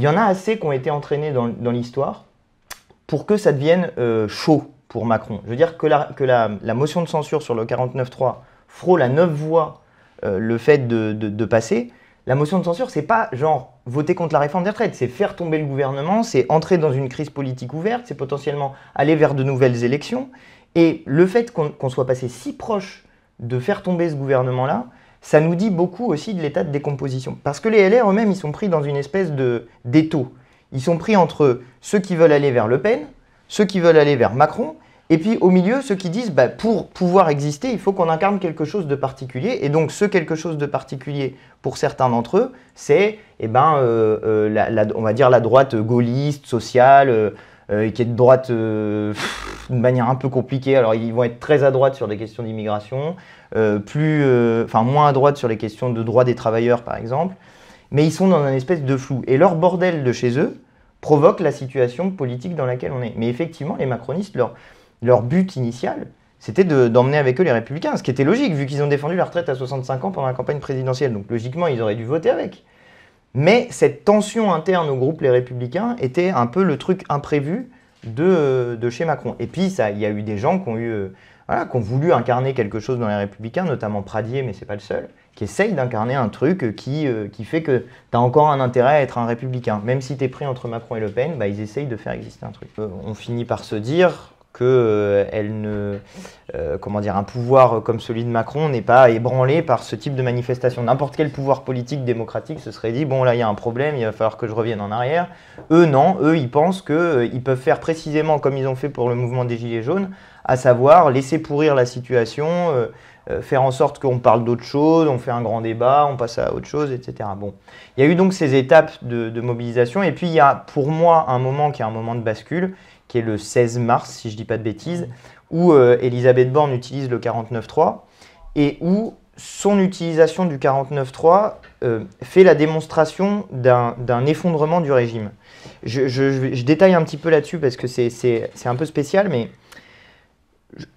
il y en a assez qui ont été entraînés dans, l'histoire pour que ça devienne euh, chaud pour Macron. Je veux dire que la, motion de censure sur le 49-3 frôle à neuf voix euh, le fait de, passer. La motion de censure, c'est pas genre voter contre la réforme des retraites, c'est faire tomber le gouvernement, c'est entrer dans une crise politique ouverte, c'est potentiellement aller vers de nouvelles élections. Et le fait qu'on soit passé si proche de faire tomber ce gouvernement-là, ça nous dit beaucoup aussi de l'état de décomposition. Parce que les LR eux-mêmes, ils sont pris dans une espèce de d'étau. Ils sont pris entre ceux qui veulent aller vers Le Pen, ceux qui veulent aller vers Macron, et puis au milieu, ceux qui disent, bah, pour pouvoir exister, il faut qu'on incarne quelque chose de particulier. Et donc ce quelque chose de particulier, pour certains d'entre eux, c'est, eh ben, euh, euh, on va dire, la droite gaulliste, sociale, euh, euh, qui est de droite euh, d'une manière un peu compliquée. Alors ils vont être très à droite sur les questions d'immigration, euh, plus, enfin moins à droite sur les questions de droit des travailleurs par exemple. Mais ils sont dans un espèce de flou. Et leur bordel de chez eux provoque la situation politique dans laquelle on est. Mais effectivement, les macronistes, leur, but initial, c'était d'emmener avec eux les républicains, ce qui était logique, vu qu'ils ont défendu la retraite à 65 ans pendant la campagne présidentielle. Donc logiquement, ils auraient dû voter avec. Mais cette tension interne au groupe Les Républicains était un peu le truc imprévu de, chez Macron. Et puis, il y a eu des gens euh, qui ont, voulu incarner quelque chose dans Les Républicains, notamment Pradier, mais ce n'est pas le seul, qui essaye d'incarner un truc qui, euh, fait que tu as encore un intérêt à être un républicain. Même si tu es pris entre Macron et Le Pen, bah, ils essayent de faire exister un truc. Euh, on finit par se dire, que euh, elle ne, euh, comment dire, un pouvoir comme celui de Macron n'est pas ébranlé par ce type de manifestation. N'importe quel pouvoir politique démocratique se serait dit bon là il y a un problème, il va falloir que je revienne en arrière. Eux non, eux ils pensent qu'ils euh, peuvent faire précisément comme ils ont fait pour le mouvement des Gilets jaunes, à savoir laisser pourrir la situation, faire en sorte qu'on parle d'autre chose, on fait un grand débat, on passe à autre chose, etc. Bon, il y a eu donc ces étapes de mobilisation, et puis il y a pour moi un moment qui est un moment de bascule, qui est le 16 mars, si je ne dis pas de bêtises, mm. où euh, Elisabeth Borne utilise le 49.3 et où son utilisation du 49.3 3 euh, fait la démonstration d'un effondrement du régime. Je, je, détaille un petit peu là-dessus parce que c'est un peu spécial, mais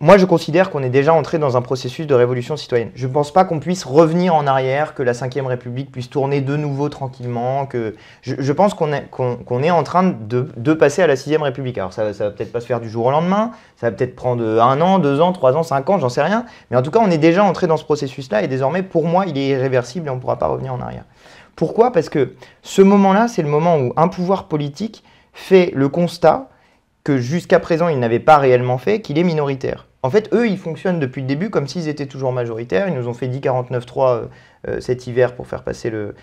moi, je considère qu'on est déjà entré dans un processus de révolution citoyenne. Je ne pense pas qu'on puisse revenir en arrière, que la Ve République puisse tourner de nouveau tranquillement. Que... Je, pense qu'on est, est, en train de, passer à la Sixième République. Alors, ça ne va peut-être pas se faire du jour au lendemain, ça va peut-être prendre un an, deux ans, trois ans, cinq ans, j'en sais rien. Mais en tout cas, on est déjà entré dans ce processus-là et désormais, pour moi, il est irréversible et on ne pourra pas revenir en arrière. Pourquoi Parce que ce moment-là, c'est le moment où un pouvoir politique fait le constat que jusqu'à présent ils n'avaient pas réellement fait, qu'il est minoritaire. En fait, eux, ils fonctionnent depuis le début comme s'ils étaient toujours majoritaires. Ils nous ont fait 10-49-3 euh, euh, cet hiver pour faire passer le,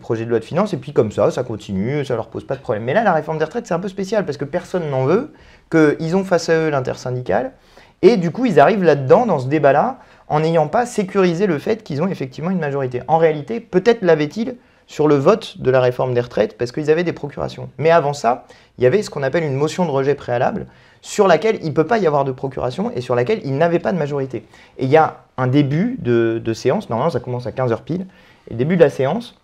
projet de loi de finances. Et puis comme ça, ça continue, ça leur pose pas de problème. Mais là, la réforme des retraites, c'est un peu spécial parce que personne n'en veut, qu'ils ont face à eux l'intersyndicale. Et du coup, ils arrivent là-dedans, dans ce débat-là, en n'ayant pas sécurisé le fait qu'ils ont effectivement une majorité. En réalité, peut-être l'avaient-ils sur le vote de la réforme des retraites parce qu'ils avaient des procurations. Mais avant ça, il y avait ce qu'on appelle une motion de rejet préalable sur laquelle il ne peut pas y avoir de procuration et sur laquelle ils n'avaient pas de majorité. Et il y a un début de, séance, normalement ça commence à 15h pile, et le début de la séance,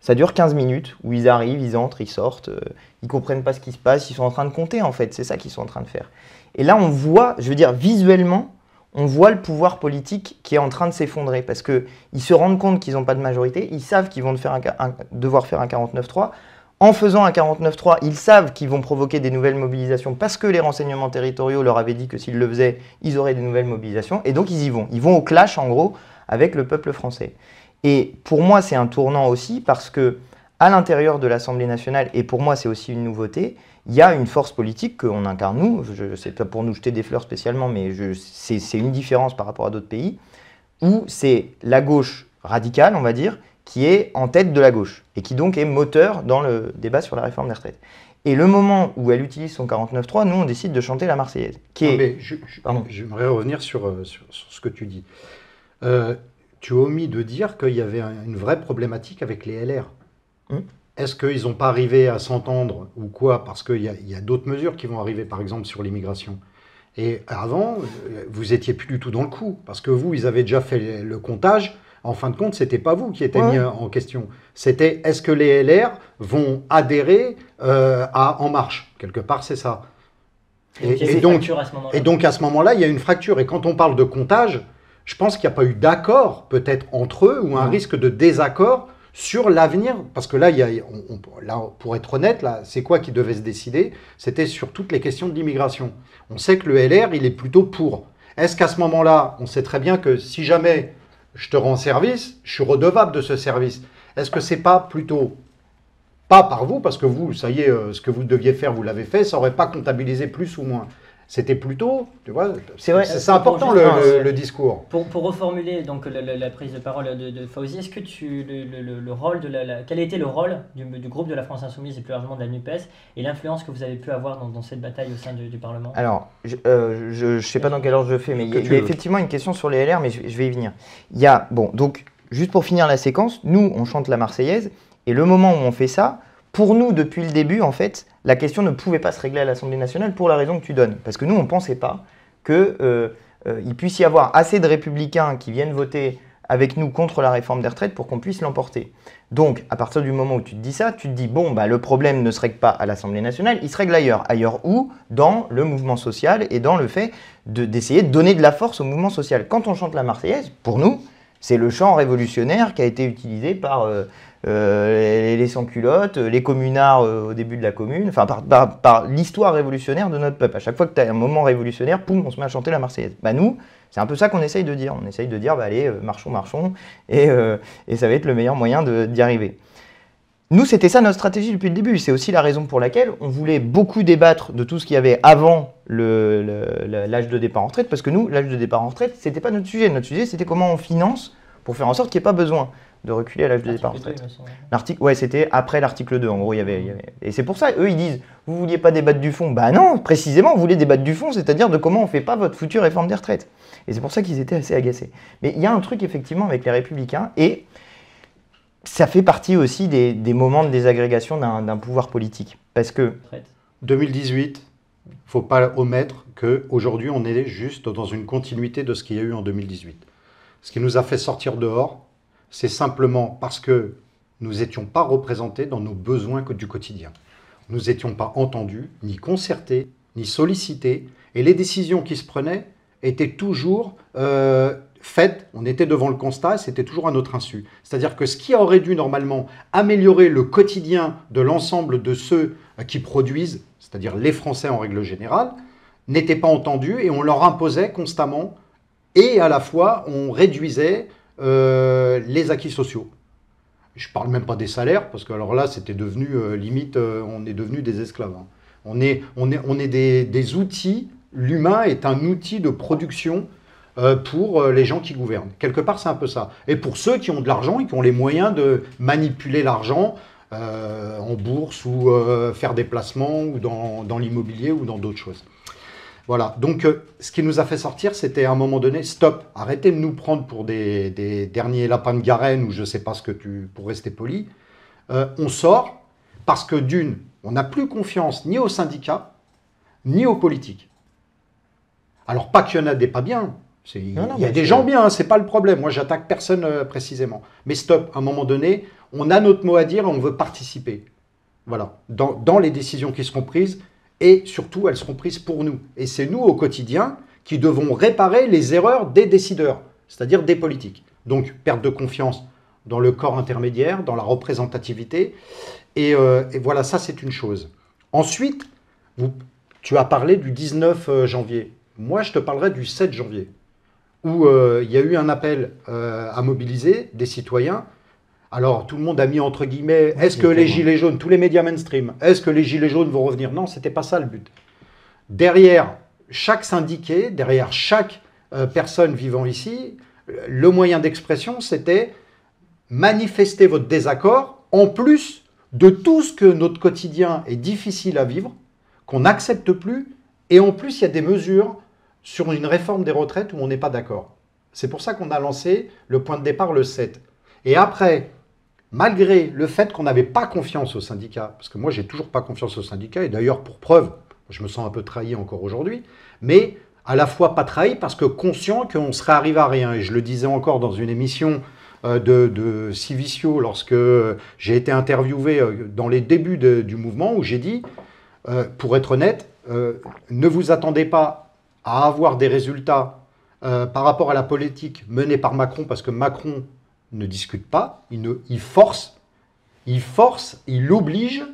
ça dure 15 minutes où ils arrivent, ils entrent, ils sortent, euh, ils comprennent pas ce qui se passe, ils sont en train de compter en fait, c'est ça qu'ils sont en train de faire. Et là on voit, je veux dire visuellement, on voit le pouvoir politique qui est en train de s'effondrer parce qu'ils se rendent compte qu'ils n'ont pas de majorité, ils savent qu'ils vont devoir faire un 49-3. En faisant un 49-3, ils savent qu'ils vont provoquer des nouvelles mobilisations parce que les renseignements territoriaux leur avaient dit que s'ils le faisaient, ils auraient des nouvelles mobilisations. Et donc ils y vont. Ils vont au clash, en gros, avec le peuple français. Et pour moi, c'est un tournant aussi parce que, à l'intérieur de l'Assemblée nationale, et pour moi, c'est aussi une nouveauté, il y a une force politique qu'on incarne nous. C'est pas pour nous jeter des fleurs spécialement, mais c'est une différence par rapport à d'autres pays, où c'est la gauche radicale, on va dire, qui est en tête de la gauche, et qui donc est moteur dans le débat sur la réforme des retraites. Et le moment où elle utilise son 49.3, nous, on décide de chanter la Marseillaise. mais je, je, Pardon. J'aimerais revenir sur, euh, ce que tu dis. Euh, tu as omis de dire qu'il y avait une vraie problématique avec les LR. Hmm. Est-ce qu'ils n'ont pas arrivé à s'entendre ou quoi Parce qu'il y a, d'autres mesures qui vont arriver, par exemple, sur l'immigration. Et avant, vous étiez plus du tout dans le coup, parce que vous, ils avaient déjà fait le comptage. En fin de compte, c'était pas vous qui étiez mis en question. C'était est-ce que les LR vont adhérer euh, à En Marche Quelque part, c'est ça. Et, donc, à ce moment-là, il y a une fracture. Et quand on parle de comptage, je pense qu'il n'y a pas eu d'accord, peut-être entre eux, ou un risque de désaccord sur l'avenir, parce que là, y a, pour être honnête, là, c'est quoi qui devait se décider C'était sur toutes les questions de l'immigration. On sait que le LR, il est plutôt pour. Est-ce qu'à ce moment-là, on sait très bien que si jamais je te rends service, je suis redevable de ce service Est-ce que c'est pas plutôt pas par vous, parce que vous, ça y est, euh, ce que vous deviez faire, vous l'avez fait, ça aurait pas comptabilisé plus ou moins c'était plutôt, tu vois, c'est vrai. C'est important le, discours. Pour, reformuler donc la, prise de parole de, de Fauzi, est-ce que tu le, rôle de la, était le rôle du, groupe de la France insoumise et plus largement de la Nupes et l'influence que vous avez pu avoir dans, cette bataille au sein du, Parlement Alors, je, ne euh, sais pas dans quel ordre je fais, mais il y, a effectivement une question sur les LR, mais je, je vais y venir. Il y a bon donc juste pour finir la séquence, nous on chante la Marseillaise et le moment où on fait ça, pour nous depuis le début en fait la question ne pouvait pas se régler à l'Assemblée nationale pour la raison que tu donnes. Parce que nous, on ne pensait pas qu'il euh, euh, puisse y avoir assez de républicains qui viennent voter avec nous contre la réforme des retraites pour qu'on puisse l'emporter. Donc, à partir du moment où tu te dis ça, tu te dis, bon, bah, le problème ne se règle pas à l'Assemblée nationale, il se règle ailleurs. Ailleurs où Dans le mouvement social et dans le fait d'essayer de, donner de la force au mouvement social. Quand on chante la Marseillaise, pour nous, c'est le chant révolutionnaire qui a été utilisé par euh, euh, les, sans-culottes, euh, les communards euh, au début de la commune, enfin par, l'histoire révolutionnaire de notre peuple. À chaque fois que tu as un moment révolutionnaire, poum, on se met à chanter la Marseillaise. Bah nous, c'est un peu ça qu'on essaye de dire. On essaye de dire, bah, allez, marchons, marchons, et, ça va être le meilleur moyen d'y arriver. Nous, c'était ça notre stratégie depuis le début. C'est aussi la raison pour laquelle on voulait beaucoup débattre de tout ce qu'il y avait avant l'âge de départ en retraite, parce que nous, l'âge de départ en retraite, c'était pas notre sujet. Notre sujet, c'était comment on finance pour faire en sorte qu'il n'y ait pas besoin de reculer à l'âge de départ. En L'article, ouais, c'était après l'article 2. En gros, il y avait, et c'est pour ça, eux, ils disent, vous vouliez pas débattre du fond. Bah non, précisément, vous voulez débattre du fond, c'est-à-dire de comment on fait pas votre future réforme des retraites. Et c'est pour ça qu'ils étaient assez agacés. Mais il y a un truc effectivement avec les Républicains et ça fait partie aussi des, moments de désagrégation d'un pouvoir politique, parce que 2018, faut pas omettre que aujourd'hui on est juste dans une continuité de ce qu'il y a eu en 2018. Ce qui nous a fait sortir dehors, c'est simplement parce que nous n'étions pas représentés dans nos besoins du quotidien. Nous n'étions pas entendus, ni concertés, ni sollicités, et les décisions qui se prenaient étaient toujours euh, faites, on était devant le constat, c'était toujours à notre insu. C'est-à-dire que ce qui aurait dû normalement améliorer le quotidien de l'ensemble de ceux euh, qui produisent, c'est-à-dire les Français en règle générale, n'était pas entendu et on leur imposait constamment et à la fois on réduisait euh, les acquis sociaux. Je parle même pas des salaires, parce que alors là, c'était devenu euh, limite, euh, on est devenu des esclaves. Hein. On est, on est, on est des, outils, l'humain est un outil de production pour les gens qui gouvernent. Quelque part, c'est un peu ça. Et pour ceux qui ont de l'argent et qui ont les moyens de manipuler l'argent en bourse ou faire des placements ou dans l'immobilier ou dans d'autres choses. Voilà, donc euh, ce qui nous a fait sortir, c'était à un moment donné, stop, arrêtez de nous prendre pour des, derniers lapins de Garenne ou je ne sais pas ce que tu, pour rester poli. Euh, on sort parce que d'une, on n'a plus confiance ni aux syndicats, ni aux politiques. Alors pas qu'il y en a des pas bien, il y a des gens bien, hein, c'est pas le problème. Moi, j'attaque personne euh, précisément. Mais stop, à un moment donné, on a notre mot à dire on veut participer. Voilà, dans les décisions qui seront prises et surtout elles seront prises pour nous. Et c'est nous au quotidien qui devons réparer les erreurs des décideurs, c'est-à-dire des politiques. Donc perte de confiance dans le corps intermédiaire, dans la représentativité. Et, euh, voilà, ça c'est une chose. Ensuite, tu as parlé du 19 euh, janvier. Moi, je te parlerai du 7 janvier, où euh, il y a eu un appel à mobiliser des citoyens alors, tout le monde a mis entre guillemets, est-ce que les Gilets jaunes, tous les médias mainstream, est-ce que les Gilets jaunes vont revenir Non, ce c'était pas ça le but. Derrière chaque syndiqué, derrière chaque euh, personne vivant ici, le moyen d'expression, c'était manifester votre désaccord en plus de tout ce que notre quotidien est difficile à vivre, qu'on n'accepte plus, et en plus, il y a des mesures sur une réforme des retraites où on n'est pas d'accord. C'est pour ça qu'on a lancé le point de départ le 7. Et après, malgré le fait qu'on n'avait pas confiance au syndicat, parce que moi j'ai toujours pas confiance au syndicat, et d'ailleurs pour preuve, je me sens un peu trahi encore aujourd'hui, mais à la fois pas trahi parce que conscient qu'on serait arrivé à rien. Et je le disais encore dans une émission euh, de, de Civicio lorsque j'ai été interviewé euh, dans les débuts du mouvement où j'ai dit, euh, pour être honnête, ne vous attendez pas à avoir des résultats par rapport à la politique menée par Macron, parce que Macron ne discute pas, il, ne, il force, il force, il oblige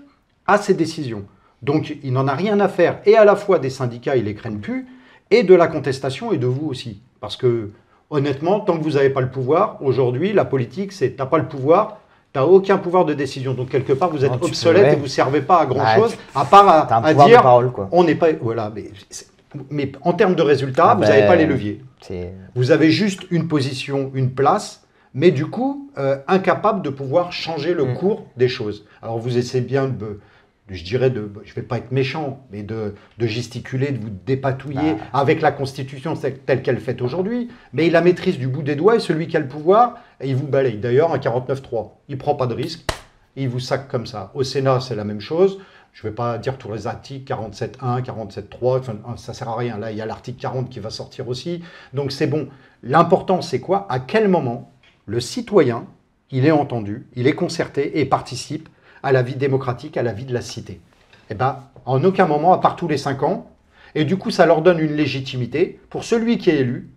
à ses décisions. Donc il n'en a rien à faire, et à la fois des syndicats, il les craignent plus, et de la contestation, et de vous aussi. Parce que honnêtement, tant que vous n'avez pas le pouvoir, aujourd'hui, la politique, c'est t'as pas le pouvoir, t'as aucun pouvoir de décision. Donc quelque part, vous êtes obsolète et vous servez pas à grand chose, à part à, dire, on n'est pas, voilà, mais, mais en termes de résultats, ah vous n'avez ben, pas les leviers. Vous avez juste une position, une place, mais du coup, euh, incapable de pouvoir changer le mm. cours des choses. Alors vous essayez bien de je dirais de, je vais pas être méchant, mais de, gesticuler, de vous dépatouiller bah. avec la Constitution telle qu'elle fait aujourd'hui. Mais il la maîtrise du bout des doigts et celui qui a le pouvoir, il vous balaye. D'ailleurs, un 49-3, il prend pas de risque, il vous sac comme ça. Au Sénat, c'est la même chose. Je ne vais pas dire tous les articles 47-1, 47-3, euh, ça sert à rien. Là, il y a l'article 40 qui va sortir aussi. Donc c'est bon. L'important, c'est quoi À quel moment le citoyen, il est entendu, il est concerté et participe à la vie démocratique, à la vie de la cité. Eh bien, en aucun moment, à part tous les cinq ans, et du coup, ça leur donne une légitimité pour celui qui est élu